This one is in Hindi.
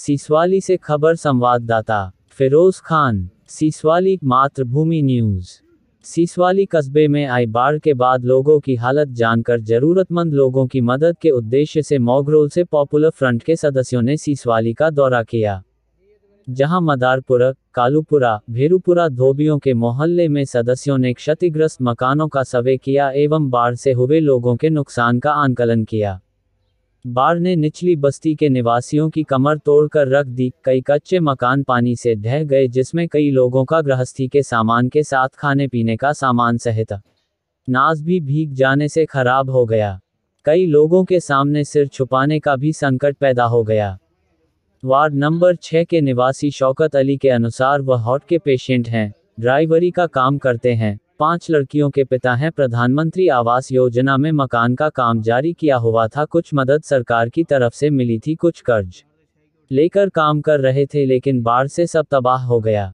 सिसवाली से खबर संवाददाता फिरोज खान सिसवाली मातृभूमि न्यूज़ सिसवाली कस्बे में आई बाढ़ के बाद लोगों की हालत जानकर जरूरतमंद लोगों की मदद के उद्देश्य से मोगरोल से पॉपुलर फ्रंट के सदस्यों ने सिसवाली का दौरा किया जहां मदारपुरा कालूपुरा भेरूपुरा धोबियों के मोहल्ले में सदस्यों ने क्षतिग्रस्त मकानों का सर्वे किया एवं बाढ़ से हुए लोगों के नुकसान का आंकलन किया बाढ़ ने निचली बस्ती के निवासियों की कमर तोड़कर रख दी कई कच्चे मकान पानी से ढह गए जिसमें कई लोगों का गृहस्थी के सामान के साथ खाने पीने का सामान सहित नाज भी भीग जाने से खराब हो गया कई लोगों के सामने सिर छुपाने का भी संकट पैदा हो गया वार्ड नंबर छः के निवासी शौकत अली के अनुसार वह हॉट के पेशेंट हैं ड्राइवरी का काम करते हैं पांच लड़कियों के पिता हैं प्रधानमंत्री आवास योजना में मकान का काम जारी किया हुआ था कुछ मदद सरकार की तरफ से मिली थी कुछ कर्ज लेकर काम कर रहे थे लेकिन बाढ़ से सब तबाह हो गया